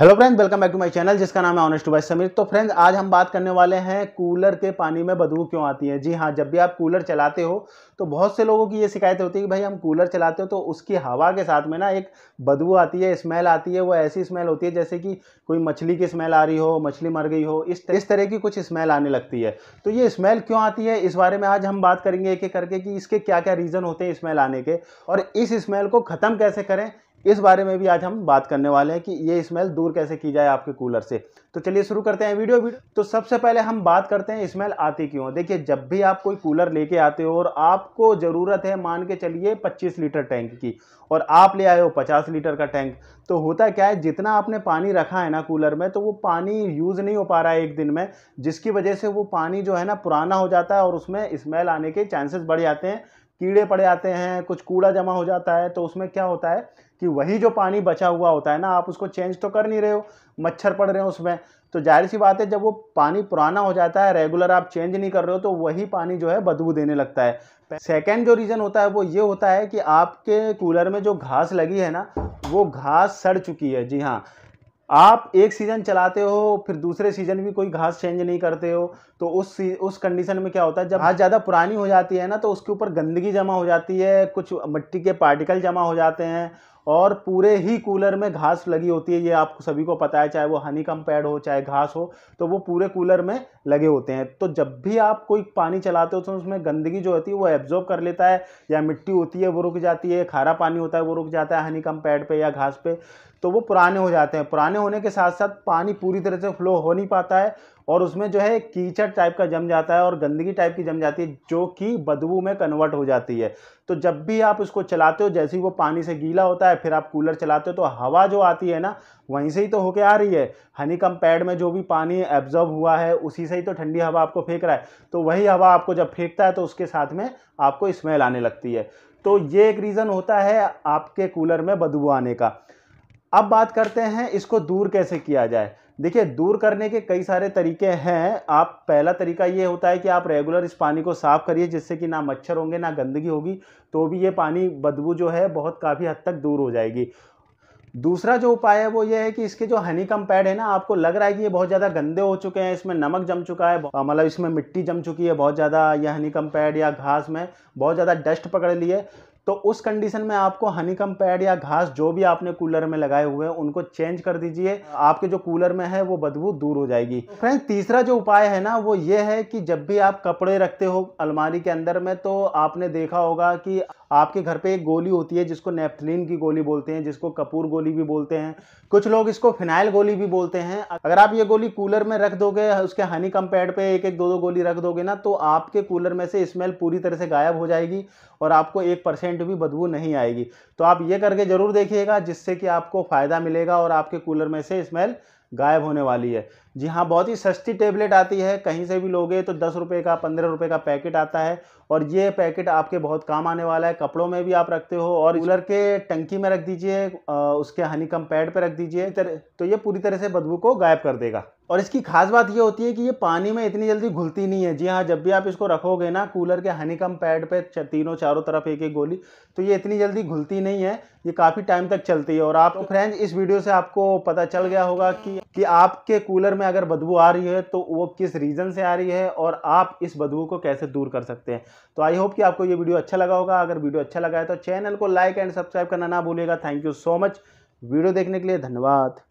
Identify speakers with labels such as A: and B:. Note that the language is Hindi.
A: hello friends welcome back to my channel जिसका नाम है ऑनेस्ट बाई समीर तो फ्रेंड्स आज हम बात करने वाले हैं कूलर के पानी में बदबू क्यों आती है जी हाँ जब भी आप कूलर चलाते हो तो बहुत से लोगों की ये शिकायत होती है कि भाई हम कूलर चलाते हो तो उसकी हवा के साथ में ना एक बदबू आती है स्मेल आती है वो ऐसी स्मेल होती है जैसे कि कोई मछली की स्मेल आ रही हो मछली मर गई हो इस इस तरह की कुछ स्मेल आने लगती है तो ये स्मेल क्यों आती है इस बारे में आज हम बात करेंगे एक एक करके कि इसके क्या क्या रीज़न होते हैं स्मेल आने के और इस स्मेल को ख़त्म कैसे करें इस बारे में भी आज हम बात करने वाले हैं कि ये स्मेल दूर कैसे की जाए आपके कूलर से तो चलिए शुरू करते हैं वीडियो वीडियो तो सबसे पहले हम बात करते हैं स्मेल आती क्यों देखिए जब भी आप कोई कूलर लेके आते हो और आपको ज़रूरत है मान के चलिए 25 लीटर टैंक की और आप ले आए हो 50 लीटर का टैंक तो होता क्या है जितना आपने पानी रखा है ना कूलर में तो वो पानी यूज़ नहीं हो पा रहा है एक दिन में जिसकी वजह से वो पानी जो है ना पुराना हो जाता है और उसमें स्मेल आने के चांसेस बढ़ जाते हैं कीड़े पड़ जाते हैं कुछ कूड़ा जमा हो जाता है तो उसमें क्या होता है कि वही जो पानी बचा हुआ होता है ना आप उसको चेंज तो कर नहीं रहे हो मच्छर पड़ रहे हो उसमें तो जाहिर सी बात है जब वो पानी पुराना हो जाता है रेगुलर आप चेंज नहीं कर रहे हो तो वही पानी जो है बदबू देने लगता है सेकेंड जो रीज़न होता है वो ये होता है कि आपके कूलर में जो घास लगी है ना वो घास सड़ चुकी है जी हाँ आप एक सीज़न चलाते हो फिर दूसरे सीज़न भी कोई घास चेंज नहीं करते हो तो उस उस कंडीशन में क्या होता है जब घास ज़्यादा पुरानी हो जाती है ना तो उसके ऊपर गंदगी जमा हो जाती है कुछ मिट्टी के पार्टिकल जमा हो जाते हैं और पूरे ही कूलर में घास लगी होती है ये आप सभी को पता है चाहे वो हनी कम पैड हो चाहे घास हो तो वो पूरे कूलर में लगे होते हैं तो जब भी आप कोई पानी चलाते हो तो उसमें गंदगी जो होती है वो एब्जॉर्ब कर लेता है या मिट्टी होती है वो रुक जाती है खारा पानी होता है वो रुक जाता है हनी कम पैड पर या घास पर तो वो पुराने हो जाते हैं पुराने होने के साथ साथ पानी पूरी तरह से फ्लो हो नहीं पाता है और उसमें जो है कीचड़ टाइप का जम जाता है और गंदगी टाइप की जम जाती है जो कि बदबू में कन्वर्ट हो जाती है तो जब भी आप उसको चलाते हो जैसे ही वो पानी से गीला होता है है फिर आप कूलर चलाते हो तो हवा जो आती है ना वहीं से ही तो होके आ रही है हनी कम पैड में जो भी पानी एब्जॉर्ब हुआ है उसी से ही तो ठंडी हवा आपको फेंक रहा है तो वही हवा आपको जब फेंकता है तो उसके साथ में आपको स्मेल आने लगती है तो ये एक रीज़न होता है आपके कूलर में बदबू आने का अब बात करते हैं इसको दूर कैसे किया जाए देखिए दूर करने के कई सारे तरीके हैं आप पहला तरीका ये होता है कि आप रेगुलर इस पानी को साफ़ करिए जिससे कि ना मच्छर होंगे ना गंदगी होगी तो भी ये पानी बदबू जो है बहुत काफ़ी हद तक दूर हो जाएगी दूसरा जो उपाय है वो ये है कि इसके जो हनी कम पैड है ना आपको लग रहा है कि ये बहुत ज़्यादा गंदे हो चुके हैं इसमें नमक जम चुका है मतलब इसमें मिट्टी जम चुकी है बहुत ज़्यादा या हनी कम पैड या घास में बहुत ज़्यादा डस्ट पकड़ लिए तो उस कंडीशन में आपको हनीकम पैड या घास जो भी आपने कूलर में लगाए हुए हैं उनको चेंज कर दीजिए आपके जो कूलर में है वो बदबू दूर हो जाएगी फ्रेंड्स तीसरा जो उपाय है ना वो ये है कि जब भी आप कपड़े रखते हो अलमारी के अंदर में तो आपने देखा होगा कि आपके घर पे एक गोली होती है जिसको नेपथलिन की गोली बोलते हैं जिसको कपूर गोली भी बोलते हैं कुछ लोग इसको फिनाइल गोली भी बोलते हैं अगर आप ये गोली कूलर में रख दोगे उसके हनी कम पैड पे एक एक दो दो गोली रख दोगे ना तो आपके कूलर में से स्मेल पूरी तरह से गायब हो जाएगी और आपको एक परसेंट परसेंट भी बदबू नहीं आएगी तो आप ये करके ज़रूर देखिएगा जिससे कि आपको फ़ायदा मिलेगा और आपके कूलर में से स्मेल गायब होने वाली है जी हाँ बहुत ही सस्ती टेबलेट आती है कहीं से भी लोगे तो दस रुपये का पंद्रह रुपये का पैकेट आता है और ये पैकेट आपके बहुत काम आने वाला है कपड़ों में भी आप रखते हो और कूलर के टंकी में रख दीजिए उसके हनी कम पैड पर रख दीजिए तो ये पूरी तरह से बदबू को गायब कर देगा और इसकी खास बात ये होती है कि ये पानी में इतनी जल्दी घुलती नहीं है जी हाँ जब भी आप इसको रखोगे ना कूलर के हनी कम पैड पर तीनों चारों तरफ एक एक गोली तो ये इतनी जल्दी घुलती नहीं है ये काफ़ी टाइम तक चलती है और आप फ्रेंड तो इस वीडियो से आपको पता चल गया होगा कि कि आपके कूलर में अगर बदबू आ रही है तो वो किस रीज़न से आ रही है और आप इस बदबू को कैसे दूर कर सकते हैं तो आई होप कि आपको ये वीडियो अच्छा लगा होगा अगर वीडियो अच्छा लगा है तो चैनल को लाइक एंड सब्सक्राइब करना ना भूलेगा thank you so much video देखने के लिए धन्यवाद